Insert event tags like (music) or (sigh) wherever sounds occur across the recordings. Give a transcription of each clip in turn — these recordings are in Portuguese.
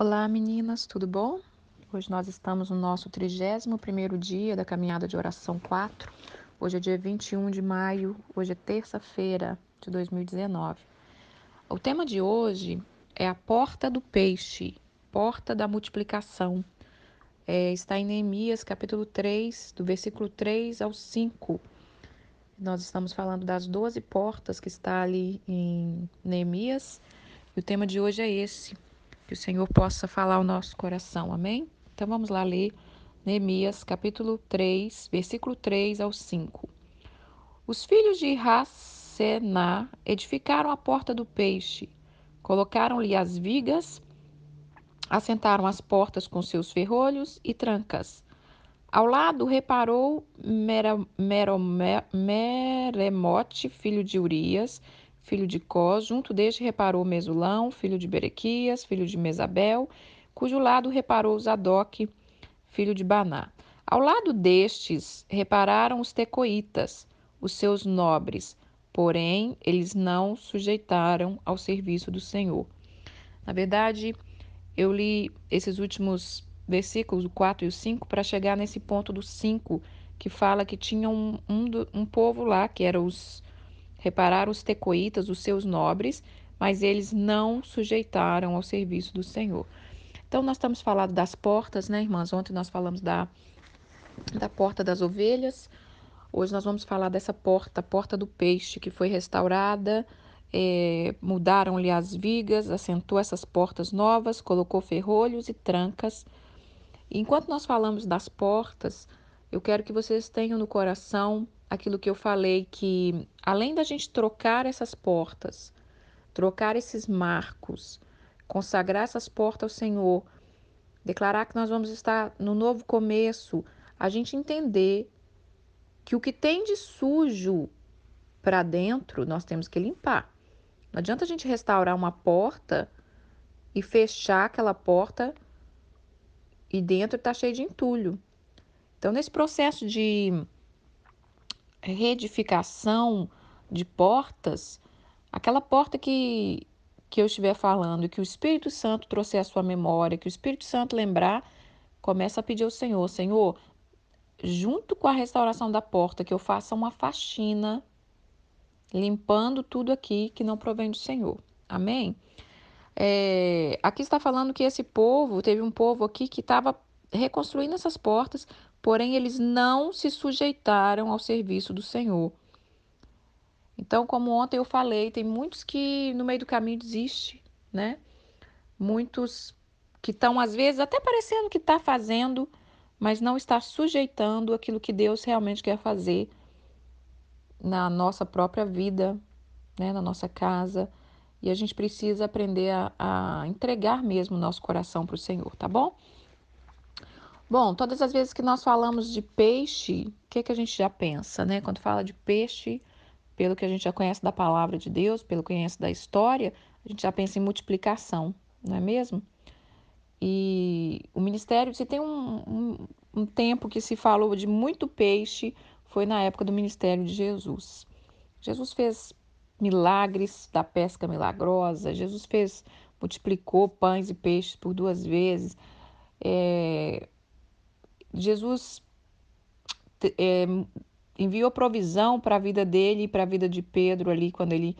Olá meninas, tudo bom? Hoje nós estamos no nosso 31º dia da caminhada de oração 4. Hoje é dia 21 de maio, hoje é terça-feira de 2019. O tema de hoje é a porta do peixe, porta da multiplicação. É, está em Neemias capítulo 3, do versículo 3 ao 5. Nós estamos falando das 12 portas que está ali em Neemias. E o tema de hoje é esse, que o Senhor possa falar ao nosso coração, amém? Então vamos lá ler Neemias capítulo 3, versículo 3 ao 5. Os filhos de Hassená edificaram a porta do peixe, colocaram-lhe as vigas, assentaram as portas com seus ferrolhos e trancas. Ao lado reparou Meremote, filho de Urias, filho de Cós, junto deste reparou Mesulão, filho de Berequias, filho de Mesabel, cujo lado reparou Zadok, filho de Baná. Ao lado destes repararam os tecoítas, os seus nobres, porém eles não sujeitaram ao serviço do Senhor. Na verdade, eu li esses últimos versículos, o 4 e o 5, para chegar nesse ponto do 5, que fala que tinha um, um, um povo lá, que eram os repararam os tecoitas, os seus nobres, mas eles não sujeitaram ao serviço do Senhor. Então, nós estamos falando das portas, né, irmãs? Ontem nós falamos da, da porta das ovelhas. Hoje nós vamos falar dessa porta, a porta do peixe, que foi restaurada. É, Mudaram-lhe as vigas, assentou essas portas novas, colocou ferrolhos e trancas. Enquanto nós falamos das portas, eu quero que vocês tenham no coração aquilo que eu falei que além da gente trocar essas portas, trocar esses marcos, consagrar essas portas ao Senhor, declarar que nós vamos estar no novo começo, a gente entender que o que tem de sujo para dentro, nós temos que limpar. Não adianta a gente restaurar uma porta e fechar aquela porta e dentro está cheio de entulho. Então, nesse processo de reedificação de portas, aquela porta que, que eu estiver falando, que o Espírito Santo trouxe à sua memória, que o Espírito Santo lembrar, começa a pedir ao Senhor, Senhor, junto com a restauração da porta, que eu faça uma faxina, limpando tudo aqui que não provém do Senhor. Amém? É, aqui está falando que esse povo, teve um povo aqui que estava reconstruindo essas portas, porém eles não se sujeitaram ao serviço do Senhor. Então, como ontem eu falei, tem muitos que no meio do caminho desistem, né? Muitos que estão às vezes até parecendo que está fazendo, mas não está sujeitando aquilo que Deus realmente quer fazer na nossa própria vida, né? na nossa casa. E a gente precisa aprender a, a entregar mesmo o nosso coração para o Senhor, tá bom? Bom, todas as vezes que nós falamos de peixe, o que, que a gente já pensa, né? Quando fala de peixe, pelo que a gente já conhece da palavra de Deus, pelo que conhece da história, a gente já pensa em multiplicação, não é mesmo? E o ministério, se tem um, um, um tempo que se falou de muito peixe, foi na época do ministério de Jesus. Jesus fez milagres da pesca milagrosa, Jesus fez, multiplicou pães e peixes por duas vezes. É, Jesus é, enviou provisão para a vida dele e para a vida de Pedro ali, quando ele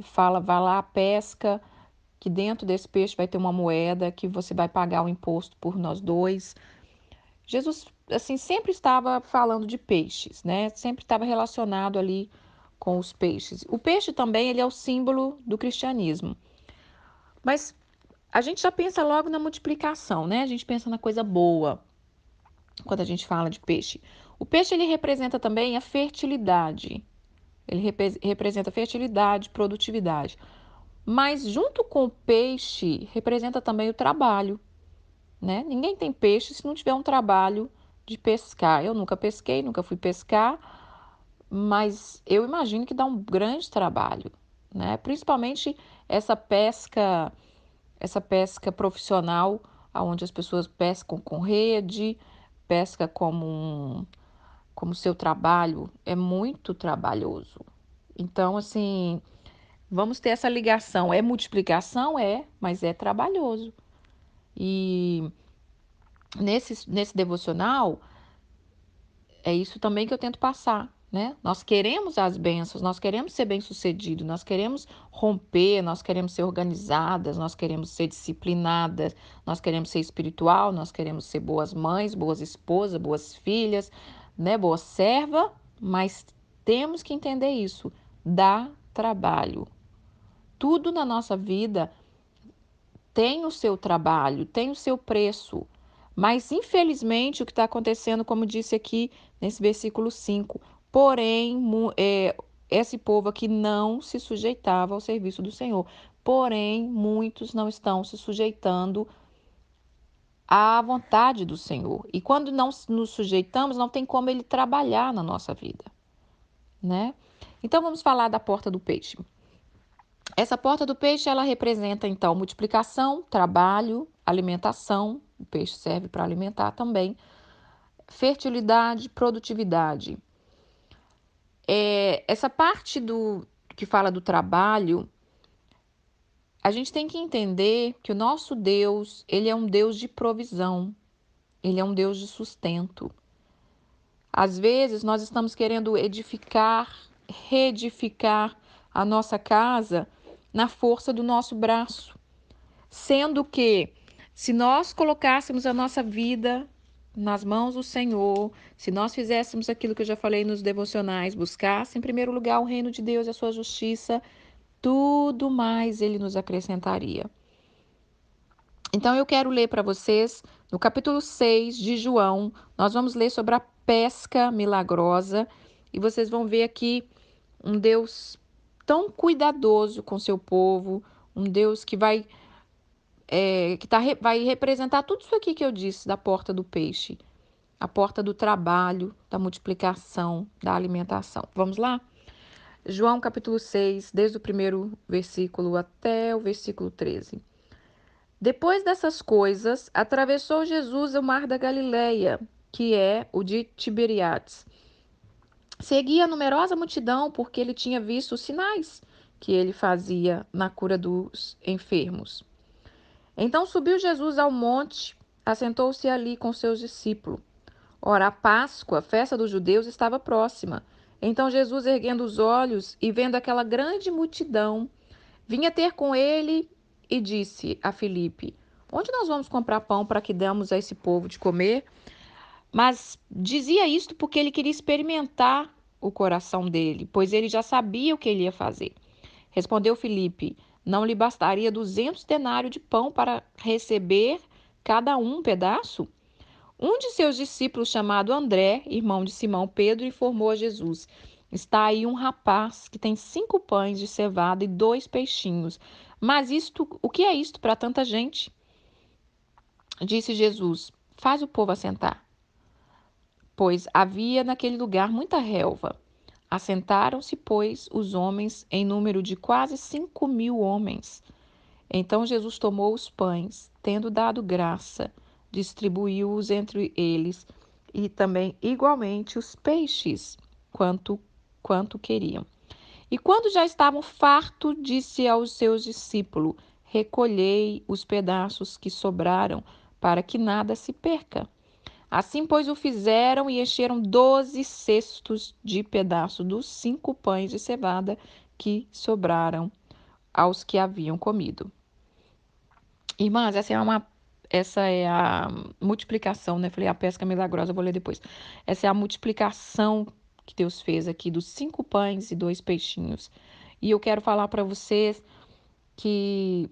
fala, vá lá, pesca, que dentro desse peixe vai ter uma moeda, que você vai pagar o imposto por nós dois. Jesus, assim, sempre estava falando de peixes, né? Sempre estava relacionado ali com os peixes. O peixe também, ele é o símbolo do cristianismo. Mas a gente já pensa logo na multiplicação, né? A gente pensa na coisa boa quando a gente fala de peixe. O peixe ele representa também a fertilidade. Ele representa fertilidade, produtividade. Mas junto com o peixe representa também o trabalho, né? Ninguém tem peixe se não tiver um trabalho de pescar. Eu nunca pesquei, nunca fui pescar, mas eu imagino que dá um grande trabalho, né? Principalmente essa pesca, essa pesca profissional, onde as pessoas pescam com rede, pesca como um, como seu trabalho é muito trabalhoso. Então, assim, vamos ter essa ligação. É multiplicação? É, mas é trabalhoso. E nesse, nesse devocional, é isso também que eu tento passar. Né? Nós queremos as bênçãos, nós queremos ser bem-sucedidos, nós queremos romper, nós queremos ser organizadas, nós queremos ser disciplinadas, nós queremos ser espiritual, nós queremos ser boas mães, boas esposas, boas filhas, né? boa serva, mas temos que entender isso. Dá trabalho. Tudo na nossa vida tem o seu trabalho, tem o seu preço. Mas, infelizmente, o que está acontecendo, como disse aqui nesse versículo 5, Porém, é, esse povo aqui não se sujeitava ao serviço do Senhor. Porém, muitos não estão se sujeitando à vontade do Senhor. E quando não nos sujeitamos, não tem como ele trabalhar na nossa vida, né? Então vamos falar da porta do peixe. Essa porta do peixe, ela representa então multiplicação, trabalho, alimentação, o peixe serve para alimentar também, fertilidade, produtividade, é, essa parte do que fala do trabalho, a gente tem que entender que o nosso Deus, ele é um Deus de provisão, ele é um Deus de sustento. Às vezes nós estamos querendo edificar, reedificar a nossa casa na força do nosso braço, sendo que se nós colocássemos a nossa vida nas mãos do Senhor, se nós fizéssemos aquilo que eu já falei nos devocionais, buscasse em primeiro lugar o reino de Deus e a sua justiça, tudo mais ele nos acrescentaria. Então eu quero ler para vocês no capítulo 6 de João, nós vamos ler sobre a pesca milagrosa e vocês vão ver aqui um Deus tão cuidadoso com seu povo, um Deus que vai é, que tá, vai representar tudo isso aqui que eu disse da porta do peixe, a porta do trabalho, da multiplicação, da alimentação. Vamos lá? João capítulo 6, desde o primeiro versículo até o versículo 13. Depois dessas coisas, atravessou Jesus o mar da Galileia, que é o de Tiberiades. Seguia numerosa multidão porque ele tinha visto os sinais que ele fazia na cura dos enfermos. Então subiu Jesus ao monte, assentou-se ali com seus discípulos. Ora, a Páscoa, a festa dos judeus, estava próxima. Então Jesus, erguendo os olhos e vendo aquela grande multidão, vinha ter com ele e disse a Filipe: Onde nós vamos comprar pão para que damos a esse povo de comer? Mas dizia isto porque ele queria experimentar o coração dele, pois ele já sabia o que ele ia fazer. Respondeu Filipe: não lhe bastaria duzentos denários de pão para receber cada um um pedaço? Um de seus discípulos, chamado André, irmão de Simão Pedro, informou a Jesus: Está aí um rapaz que tem cinco pães de cevada e dois peixinhos. Mas isto, o que é isto para tanta gente? Disse Jesus: Faz o povo assentar. Pois havia naquele lugar muita relva. Assentaram-se, pois, os homens em número de quase cinco mil homens. Então Jesus tomou os pães, tendo dado graça, distribuiu-os entre eles e também igualmente os peixes, quanto quanto queriam. E quando já estavam farto, disse aos seus discípulos: Recolhei os pedaços que sobraram, para que nada se perca. Assim, pois, o fizeram e encheram doze cestos de pedaço dos cinco pães de cevada que sobraram aos que haviam comido. Irmãs, essa é uma essa é a multiplicação, né? Falei a pesca milagrosa, vou ler depois. Essa é a multiplicação que Deus fez aqui dos cinco pães e dois peixinhos. E eu quero falar para vocês que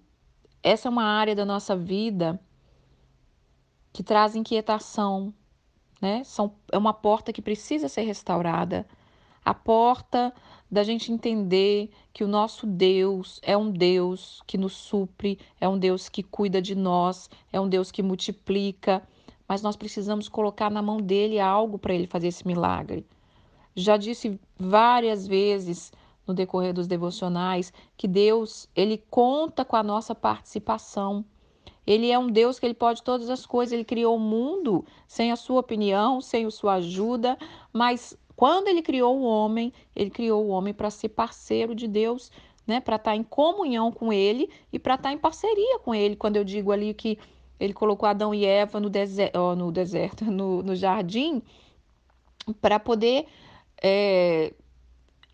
essa é uma área da nossa vida que traz inquietação, né? São, é uma porta que precisa ser restaurada. A porta da gente entender que o nosso Deus é um Deus que nos supre, é um Deus que cuida de nós, é um Deus que multiplica, mas nós precisamos colocar na mão dele algo para ele fazer esse milagre. Já disse várias vezes no decorrer dos devocionais que Deus, ele conta com a nossa participação. Ele é um Deus que ele pode todas as coisas, ele criou o mundo sem a sua opinião, sem a sua ajuda, mas quando ele criou o homem, ele criou o homem para ser parceiro de Deus, né, para estar tá em comunhão com ele e para estar tá em parceria com ele. Quando eu digo ali que ele colocou Adão e Eva no, no deserto, (laughs) no, no jardim, para poder é,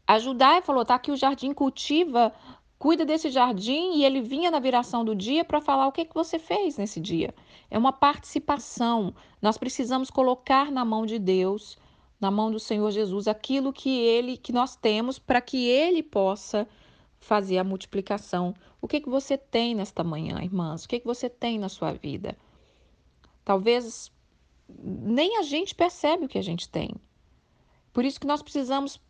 ajudar. e falou, tá? Que o jardim cultiva cuida desse jardim e ele vinha na viração do dia para falar o que, que você fez nesse dia. É uma participação. Nós precisamos colocar na mão de Deus, na mão do Senhor Jesus, aquilo que ele, que nós temos, para que ele possa fazer a multiplicação. O que que você tem nesta manhã, irmãs? O que que você tem na sua vida? Talvez nem a gente percebe o que a gente tem. Por isso que nós precisamos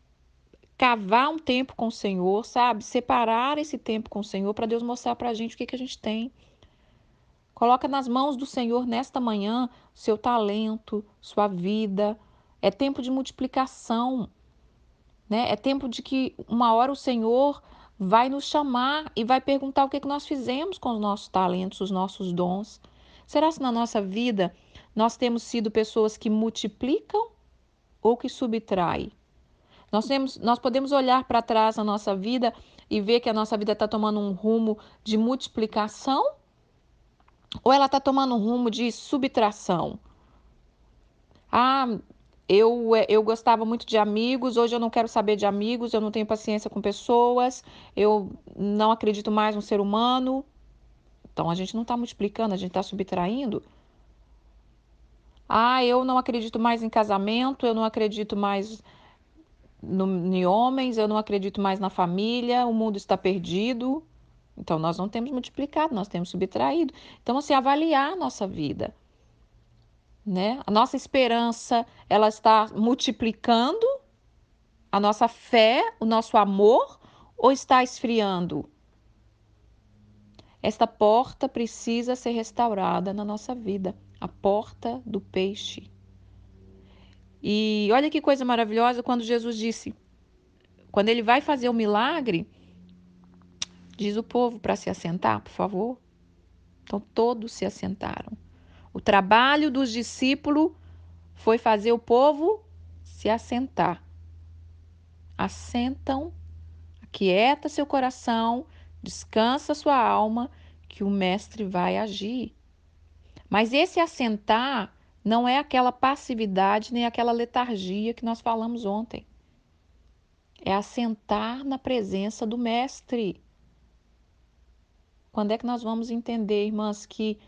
cavar um tempo com o Senhor, sabe? Separar esse tempo com o Senhor para Deus mostrar para a gente o que, que a gente tem. Coloca nas mãos do Senhor nesta manhã seu talento, sua vida. É tempo de multiplicação, né? É tempo de que uma hora o Senhor vai nos chamar e vai perguntar o que, que nós fizemos com os nossos talentos, os nossos dons. Será se na nossa vida nós temos sido pessoas que multiplicam ou que subtraem? Nós, temos, nós podemos olhar para trás na nossa vida e ver que a nossa vida está tomando um rumo de multiplicação ou ela está tomando um rumo de subtração? Ah, eu, eh, eu gostava muito de amigos, hoje eu não quero saber de amigos, eu não tenho paciência com pessoas, eu não acredito mais no ser humano. Então a gente não está multiplicando, a gente está subtraindo. Ah, eu não acredito mais em casamento, eu não acredito mais no, em homens, eu não acredito mais na família, o mundo está perdido. Então, nós não temos multiplicado, nós temos subtraído. Então, assim, avaliar a nossa vida. Né? A nossa esperança, ela está multiplicando a nossa fé, o nosso amor, ou está esfriando? Esta porta precisa ser restaurada na nossa vida, a porta do peixe. E olha que coisa maravilhosa quando Jesus disse, quando ele vai fazer o milagre, diz o povo para se assentar, por favor. Então todos se assentaram. O trabalho dos discípulos foi fazer o povo se assentar. Assentam, aquieta seu coração, descansa sua alma, que o mestre vai agir. Mas esse assentar não é aquela passividade nem aquela letargia que nós falamos ontem. É assentar na presença do Mestre. Quando é que nós vamos entender, irmãs, que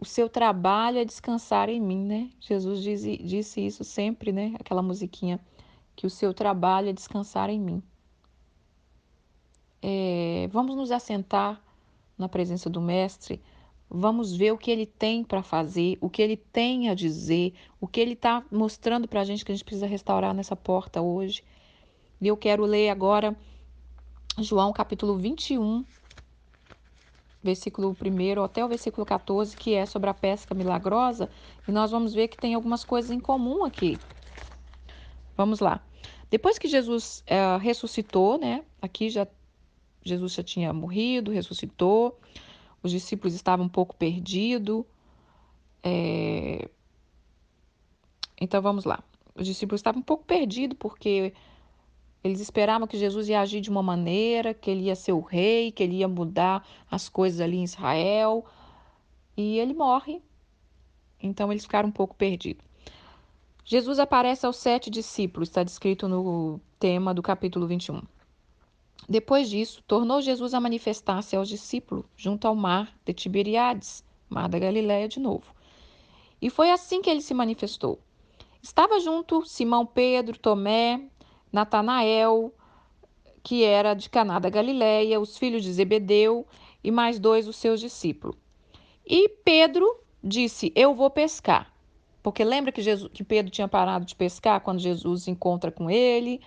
o seu trabalho é descansar em mim, né? Jesus disse, disse isso sempre, né? Aquela musiquinha, que o seu trabalho é descansar em mim. É, vamos nos assentar na presença do Mestre Vamos ver o que ele tem para fazer, o que ele tem a dizer, o que ele está mostrando para a gente que a gente precisa restaurar nessa porta hoje. E eu quero ler agora João capítulo 21, versículo 1 até o versículo 14, que é sobre a pesca milagrosa, e nós vamos ver que tem algumas coisas em comum aqui. Vamos lá. Depois que Jesus é, ressuscitou, né? Aqui já Jesus já tinha morrido, ressuscitou. Os discípulos estavam um pouco perdidos. É... Então vamos lá. Os discípulos estavam um pouco perdidos porque eles esperavam que Jesus ia agir de uma maneira, que ele ia ser o rei, que ele ia mudar as coisas ali em Israel. E ele morre. Então eles ficaram um pouco perdidos. Jesus aparece aos sete discípulos, está descrito no tema do capítulo 21. Depois disso, tornou Jesus a manifestar-se aos discípulos junto ao mar de Tiberiades, mar da Galiléia de novo. E foi assim que ele se manifestou. Estava junto Simão Pedro, Tomé, Natanael, que era de Caná da Galiléia, os filhos de Zebedeu e mais dois os seus discípulos. E Pedro disse: "Eu vou pescar". Porque lembra que Jesus que Pedro tinha parado de pescar quando Jesus encontra com ele,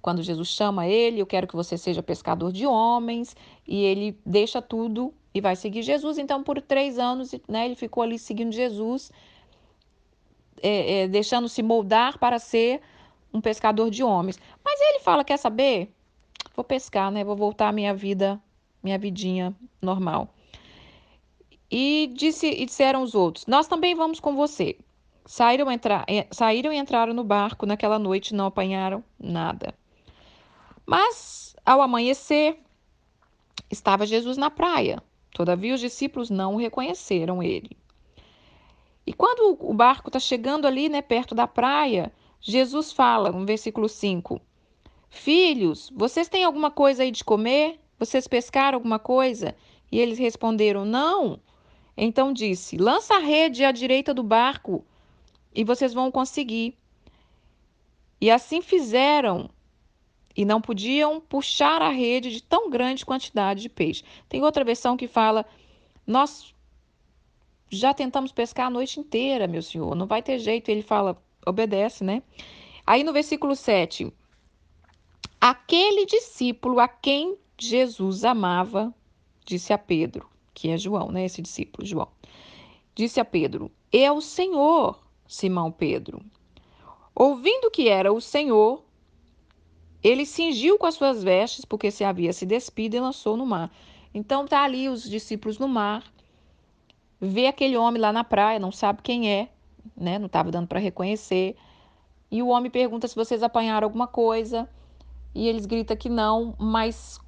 quando Jesus chama ele, eu quero que você seja pescador de homens, e ele deixa tudo e vai seguir Jesus. Então, por três anos, né, ele ficou ali seguindo Jesus, é, é, deixando-se moldar para ser um pescador de homens. Mas ele fala: quer saber? Vou pescar, né? Vou voltar à minha vida, minha vidinha normal. E, disse, e disseram os outros: Nós também vamos com você. Saíram, entra, é, saíram e entraram no barco naquela noite e não apanharam nada. Mas, ao amanhecer, estava Jesus na praia. Todavia, os discípulos não o reconheceram ele. E quando o barco está chegando ali, né, perto da praia, Jesus fala, no versículo 5, Filhos, vocês têm alguma coisa aí de comer? Vocês pescaram alguma coisa? E eles responderam, não. Então disse, lança a rede à direita do barco e vocês vão conseguir. E assim fizeram, e não podiam puxar a rede de tão grande quantidade de peixe. Tem outra versão que fala: Nós já tentamos pescar a noite inteira, meu senhor, não vai ter jeito. Ele fala: Obedece, né? Aí no versículo 7, aquele discípulo a quem Jesus amava disse a Pedro, que é João, né? Esse discípulo, João. Disse a Pedro: É o Senhor, Simão Pedro. Ouvindo que era o Senhor, ele cingiu com as suas vestes, porque se havia se despido e lançou no mar. Então tá ali os discípulos no mar, vê aquele homem lá na praia, não sabe quem é, né? Não estava dando para reconhecer. E o homem pergunta se vocês apanharam alguma coisa, e eles gritam que não, mas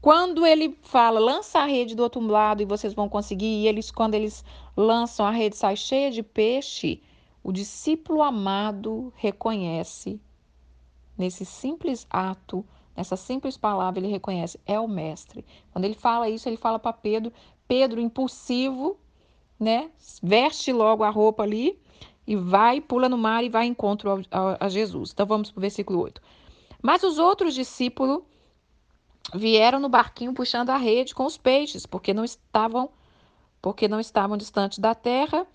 quando ele fala, lança a rede do outro lado e vocês vão conseguir, e eles quando eles lançam a rede sai cheia de peixe, o discípulo amado reconhece Nesse simples ato, nessa simples palavra, ele reconhece, é o mestre. Quando ele fala isso, ele fala para Pedro, Pedro impulsivo, né? Veste logo a roupa ali e vai, pula no mar e vai encontro a Jesus. Então vamos para o versículo 8. Mas os outros discípulos vieram no barquinho puxando a rede com os peixes, porque não estavam porque não estavam distantes da terra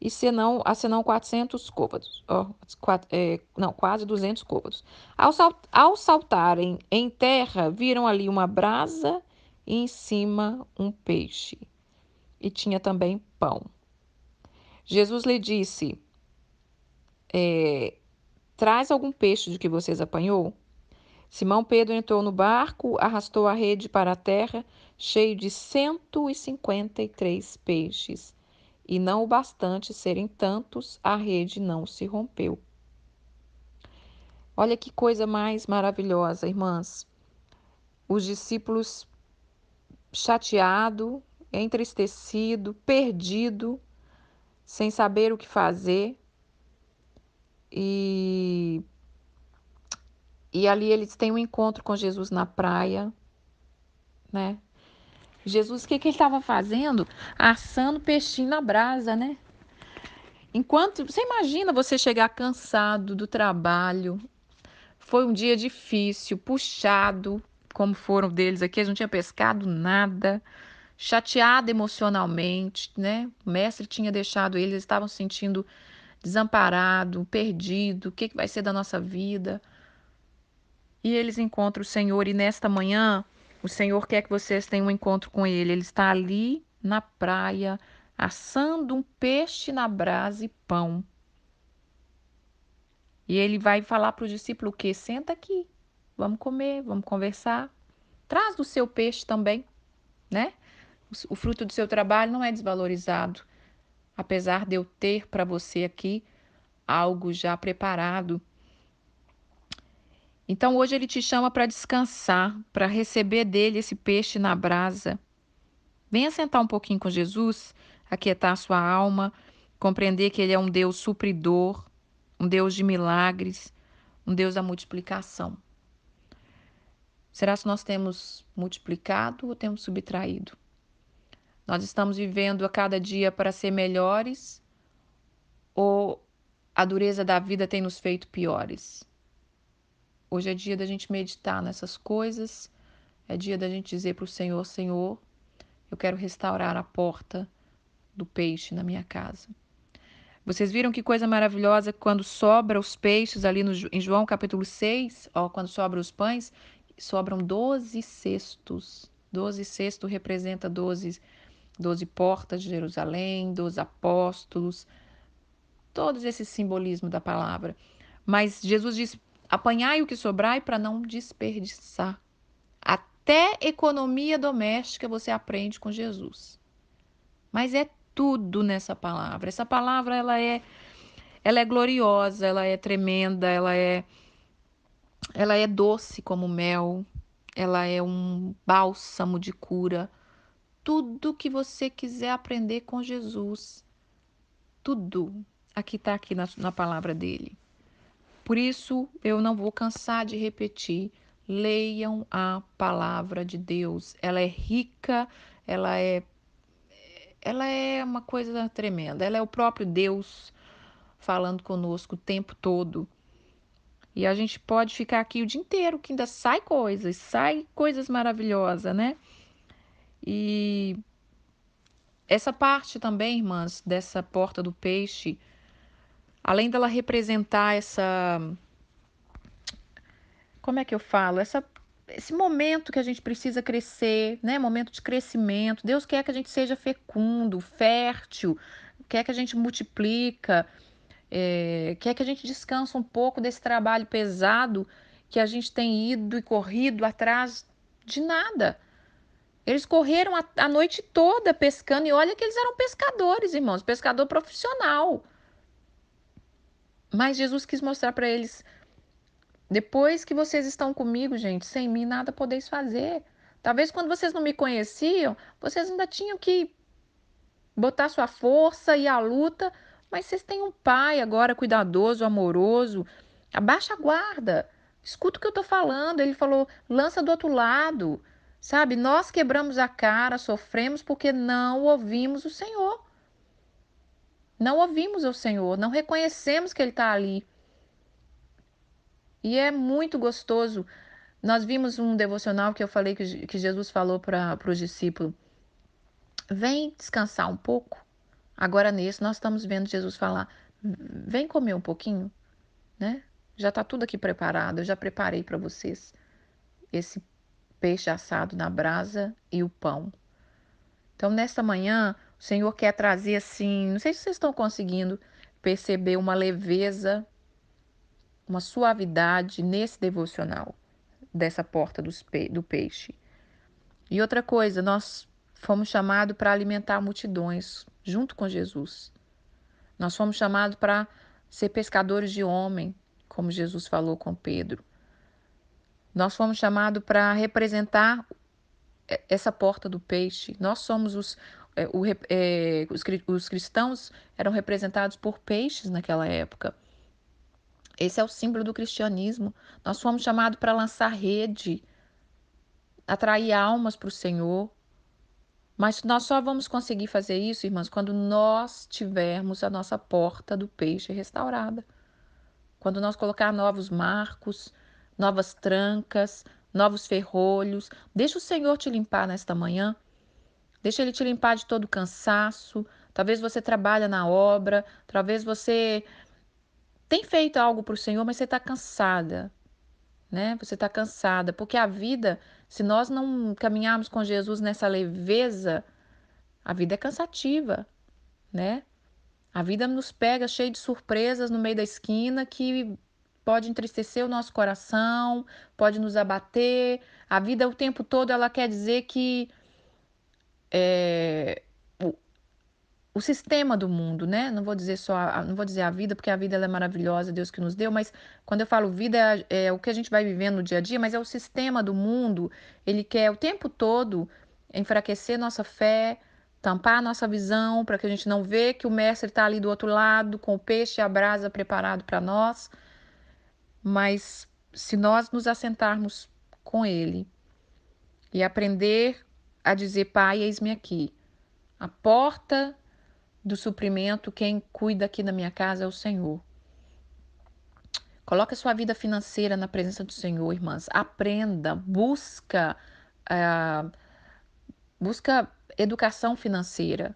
e senão, a senão 400 côvados, ó, quatro, é, não, quase 200 côvados. Ao, salt, ao saltarem em terra, viram ali uma brasa e em cima um peixe. E tinha também pão. Jesus lhe disse: é, Traz algum peixe de que vocês apanhou? Simão Pedro entrou no barco, arrastou a rede para a terra, cheio de 153 peixes e não o bastante serem tantos, a rede não se rompeu. Olha que coisa mais maravilhosa, irmãs. Os discípulos chateado, entristecido, perdido, sem saber o que fazer. E e ali eles têm um encontro com Jesus na praia, né? Jesus, o que, que ele estava fazendo? Assando peixinho na brasa, né? Enquanto você imagina você chegar cansado do trabalho, foi um dia difícil, puxado, como foram deles aqui, eles não tinham pescado nada, chateado emocionalmente, né? O mestre tinha deixado eles, eles estavam se sentindo desamparado, perdido, o que, que vai ser da nossa vida? E eles encontram o Senhor e nesta manhã o Senhor quer que vocês tenham um encontro com Ele. Ele está ali na praia, assando um peixe na brasa e pão. E ele vai falar para o discípulo o quê? Senta aqui, vamos comer, vamos conversar. Traz do seu peixe também, né? O fruto do seu trabalho não é desvalorizado, apesar de eu ter para você aqui algo já preparado então hoje ele te chama para descansar, para receber dele esse peixe na brasa. Venha sentar um pouquinho com Jesus, aquietar sua alma, compreender que ele é um Deus supridor, um Deus de milagres, um Deus da multiplicação. Será se nós temos multiplicado ou temos subtraído? Nós estamos vivendo a cada dia para ser melhores ou a dureza da vida tem nos feito piores? Hoje é dia da gente meditar nessas coisas, é dia da gente dizer para o Senhor: Senhor, eu quero restaurar a porta do peixe na minha casa. Vocês viram que coisa maravilhosa quando sobra os peixes ali no, em João capítulo 6, ó, quando sobra os pães, sobram 12 cestos. 12 cesto representa 12, 12 portas de Jerusalém, 12 apóstolos, todos esse simbolismo da palavra. Mas Jesus disse: Apanhai o que sobrai para não desperdiçar. Até economia doméstica você aprende com Jesus. Mas é tudo nessa palavra. Essa palavra ela é ela é gloriosa, ela é tremenda, ela é ela é doce como mel, ela é um bálsamo de cura. Tudo que você quiser aprender com Jesus, tudo aqui está aqui na, na palavra dele. Por isso, eu não vou cansar de repetir: leiam a palavra de Deus. Ela é rica, ela é ela é uma coisa tremenda. Ela é o próprio Deus falando conosco o tempo todo. E a gente pode ficar aqui o dia inteiro que ainda sai coisas, sai coisas maravilhosas, né? E essa parte também, irmãs, dessa porta do peixe, além dela representar essa. Como é que eu falo? Essa, esse momento que a gente precisa crescer, né? Momento de crescimento. Deus quer que a gente seja fecundo, fértil, quer que a gente multiplica, é, quer que a gente descansa um pouco desse trabalho pesado que a gente tem ido e corrido atrás de nada. Eles correram a, a noite toda pescando e olha que eles eram pescadores, irmãos, pescador profissional. Mas Jesus quis mostrar para eles: depois que vocês estão comigo, gente, sem mim nada podeis fazer. Talvez quando vocês não me conheciam, vocês ainda tinham que botar sua força e a luta, mas vocês têm um pai agora cuidadoso, amoroso. Abaixa a guarda. Escuta o que eu estou falando. Ele falou: lança do outro lado. Sabe, nós quebramos a cara, sofremos porque não ouvimos o Senhor. Não ouvimos o Senhor, não reconhecemos que Ele está ali. E é muito gostoso. Nós vimos um devocional que eu falei que, que Jesus falou para os discípulos: vem descansar um pouco. Agora, nesse, nós estamos vendo Jesus falar: vem comer um pouquinho, né? Já está tudo aqui preparado, eu já preparei para vocês esse peixe assado na brasa e o pão. Então, nesta manhã, o Senhor quer trazer assim, não sei se vocês estão conseguindo perceber uma leveza, uma suavidade nesse devocional dessa porta pe do peixe. E outra coisa, nós fomos chamados para alimentar multidões junto com Jesus. Nós fomos chamados para ser pescadores de homem, como Jesus falou com Pedro. Nós fomos chamados para representar é, essa porta do peixe. Nós somos os, é, o, é, os, os cristãos eram representados por peixes naquela época. Esse é o símbolo do cristianismo. Nós fomos chamados para lançar rede, atrair almas para o Senhor. Mas nós só vamos conseguir fazer isso, irmãs, quando nós tivermos a nossa porta do peixe restaurada. Quando nós colocar novos marcos, novas trancas, novos ferrolhos. Deixa o Senhor te limpar nesta manhã. Deixa ele te limpar de todo o cansaço. Talvez você trabalha na obra, talvez você tem feito algo para o Senhor, mas você está cansada, né? Você está cansada, porque a vida, se nós não caminharmos com Jesus nessa leveza, a vida é cansativa, né? A vida nos pega cheio de surpresas no meio da esquina que pode entristecer o nosso coração, pode nos abater. A vida o tempo todo ela quer dizer que é, o, o, sistema do mundo, né? Não vou dizer só, a, não vou dizer a vida, porque a vida é maravilhosa, Deus que nos deu, mas quando eu falo vida é, é o que a gente vai vivendo no dia a dia, mas é o sistema do mundo. Ele quer o tempo todo enfraquecer nossa fé, tampar nossa visão, para que a gente não vê que o mestre está ali do outro lado, com o peixe e a brasa preparado para nós. Mas se nós nos assentarmos com ele e aprender a dizer: Pai, eis-me aqui. A porta do suprimento, quem cuida aqui da minha casa é o Senhor. Coloque a sua vida financeira na presença do Senhor, irmãs. Aprenda, busca, uh, busca educação financeira.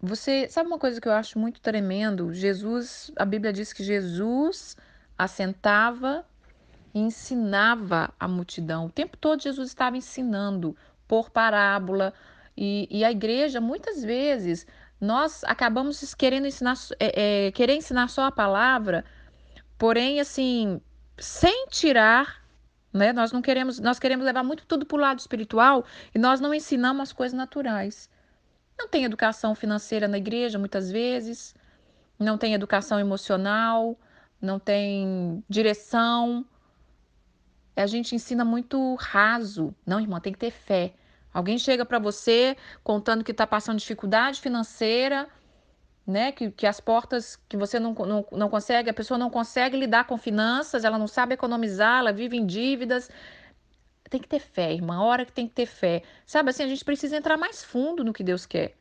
Você sabe uma coisa que eu acho muito tremendo? Jesus, a Bíblia diz que Jesus assentava e ensinava a multidão. O tempo todo Jesus estava ensinando por parábola. E, e a igreja, muitas vezes, nós acabamos querendo ensinar, é, é, querer ensinar só a palavra, porém, assim, sem tirar. Né? Nós não queremos, nós queremos levar muito tudo para o lado espiritual e nós não ensinamos as coisas naturais. Não tem educação financeira na igreja, muitas vezes, não tem educação emocional, não tem direção, a gente ensina muito raso. Não, irmã, tem que ter fé. Alguém chega para você contando que está passando dificuldade financeira, né? Que, que as portas que você não, não, não consegue, a pessoa não consegue lidar com finanças, ela não sabe economizar, ela vive em dívidas. Tem que ter fé, irmã. A Hora que tem que ter fé. Sabe assim, a gente precisa entrar mais fundo no que Deus quer.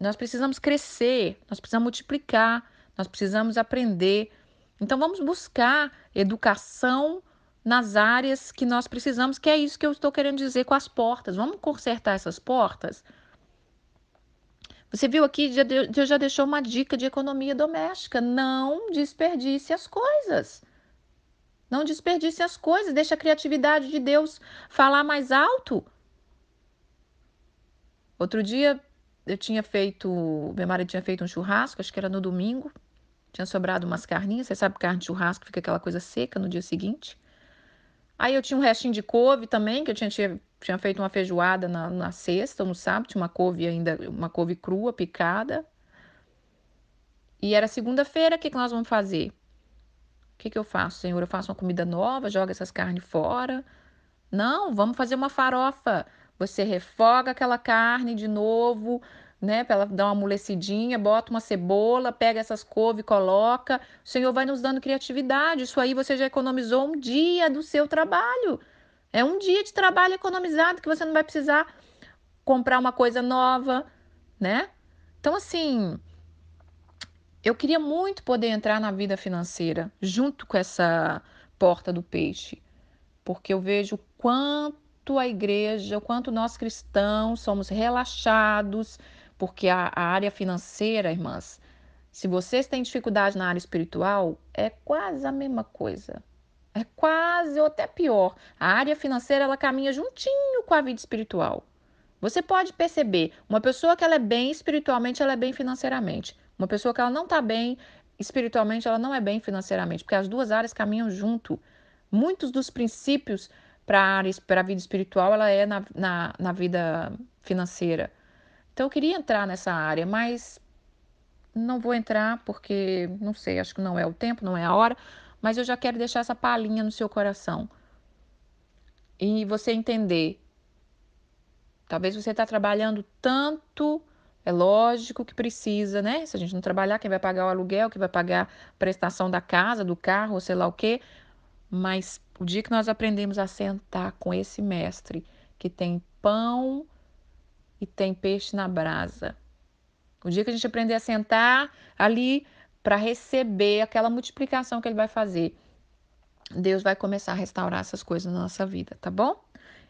Nós precisamos crescer, nós precisamos multiplicar, nós precisamos aprender. Então vamos buscar educação nas áreas que nós precisamos, que é isso que eu estou querendo dizer com as portas. Vamos consertar essas portas? Você viu aqui, Deus já deixou uma dica de economia doméstica. Não desperdice as coisas. Não desperdice as coisas. Deixa a criatividade de Deus falar mais alto. Outro dia eu tinha feito, meu marido tinha feito um churrasco, acho que era no domingo. Tinha sobrado umas carninhas. Você sabe que carne de churrasco fica aquela coisa seca no dia seguinte. Aí eu tinha um restinho de couve também, que eu tinha, tinha, tinha feito uma feijoada na, na sexta ou no sábado, tinha uma couve ainda, uma couve crua, picada. E era segunda-feira, o que, que nós vamos fazer? O que, que eu faço, Senhor? Eu faço uma comida nova, jogo essas carnes fora. Não, vamos fazer uma farofa. Você refoga aquela carne de novo, né? Para ela dar uma amolecidinha, bota uma cebola, pega essas couve, coloca. O Senhor vai nos dando criatividade. Isso aí você já economizou um dia do seu trabalho. É um dia de trabalho economizado que você não vai precisar comprar uma coisa nova, né? Então, assim, eu queria muito poder entrar na vida financeira junto com essa porta do peixe, porque eu vejo quanto a igreja, o quanto nós cristãos somos relaxados, porque a, a área financeira, irmãs, se vocês têm dificuldade na área espiritual, é quase a mesma coisa. É quase ou até pior. A área financeira ela caminha juntinho com a vida espiritual. Você pode perceber, uma pessoa que ela é bem espiritualmente, ela é bem financeiramente. Uma pessoa que ela não está bem espiritualmente, ela não é bem financeiramente, porque as duas áreas caminham junto. Muitos dos princípios para a vida espiritual, ela é na, na, na vida financeira. Então eu queria entrar nessa área, mas não vou entrar porque não sei, acho que não é o tempo, não é a hora, mas eu já quero deixar essa palhinha no seu coração. E você entender. Talvez você está trabalhando tanto, é lógico que precisa, né? Se a gente não trabalhar, quem vai pagar o aluguel, quem vai pagar a prestação da casa, do carro, ou sei lá o quê. Mas o dia que nós aprendemos a sentar com esse mestre que tem pão e tem peixe na brasa. O dia que a gente aprender a sentar ali para receber aquela multiplicação que ele vai fazer, Deus vai começar a restaurar essas coisas na nossa vida, tá bom?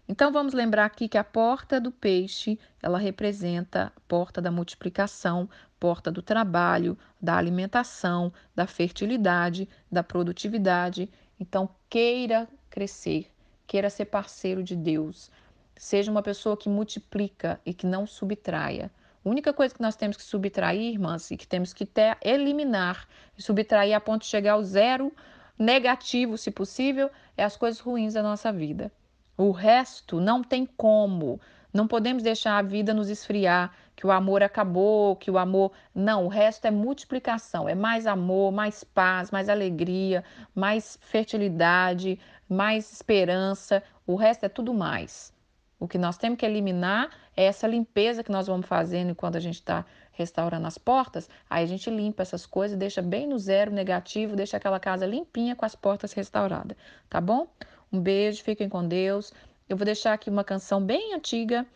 Então vamos lembrar aqui que a porta do peixe, ela representa a porta da multiplicação, porta do trabalho, da alimentação, da fertilidade, da produtividade. Então queira crescer, queira ser parceiro de Deus. Seja uma pessoa que multiplica e que não subtraia. A única coisa que nós temos que subtrair, irmãs, e que temos que ter, é eliminar, subtrair a ponto de chegar ao zero negativo, se possível, é as coisas ruins da nossa vida. O resto não tem como. Não podemos deixar a vida nos esfriar, que o amor acabou, que o amor. Não, o resto é multiplicação, é mais amor, mais paz, mais alegria, mais fertilidade, mais esperança. O resto é tudo mais. O que nós temos que eliminar é essa limpeza que nós vamos fazendo quando a gente está restaurando as portas. Aí a gente limpa essas coisas, deixa bem no zero negativo, deixa aquela casa limpinha com as portas restauradas, tá bom? Um beijo, fiquem com Deus. Eu vou deixar aqui uma canção bem antiga,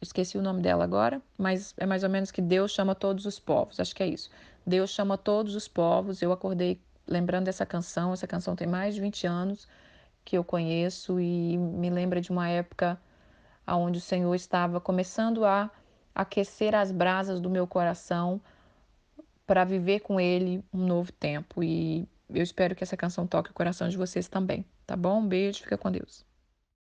esqueci o nome dela agora, mas é mais ou menos que Deus chama todos os povos, acho que é isso. Deus chama todos os povos. Eu acordei lembrando dessa canção, essa canção tem mais de 20 anos que eu conheço e me lembra de uma época aonde o Senhor estava começando a aquecer as brasas do meu coração para viver com ele um novo tempo. E eu espero que essa canção toque o coração de vocês também, tá bom? Um beijo, fica com Deus.